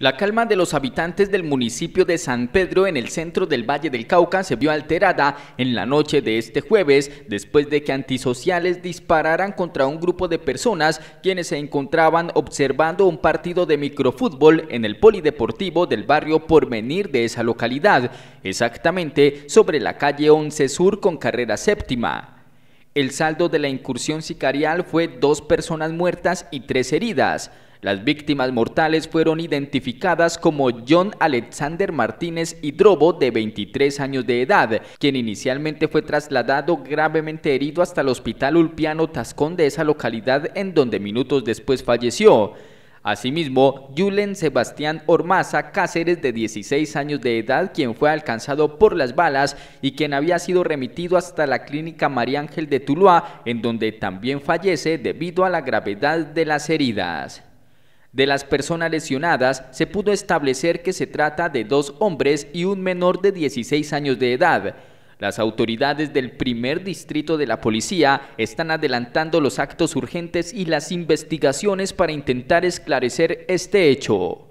La calma de los habitantes del municipio de San Pedro en el centro del Valle del Cauca se vio alterada en la noche de este jueves después de que antisociales dispararan contra un grupo de personas quienes se encontraban observando un partido de microfútbol en el polideportivo del barrio Porvenir de esa localidad, exactamente sobre la calle 11 Sur con carrera séptima. El saldo de la incursión sicarial fue dos personas muertas y tres heridas. Las víctimas mortales fueron identificadas como John Alexander Martínez Hidrobo, de 23 años de edad, quien inicialmente fue trasladado gravemente herido hasta el Hospital Ulpiano Tascón de esa localidad, en donde minutos después falleció. Asimismo, Yulen Sebastián Ormaza Cáceres, de 16 años de edad, quien fue alcanzado por las balas y quien había sido remitido hasta la clínica María Ángel de Tuluá, en donde también fallece debido a la gravedad de las heridas. De las personas lesionadas se pudo establecer que se trata de dos hombres y un menor de 16 años de edad. Las autoridades del primer distrito de la policía están adelantando los actos urgentes y las investigaciones para intentar esclarecer este hecho.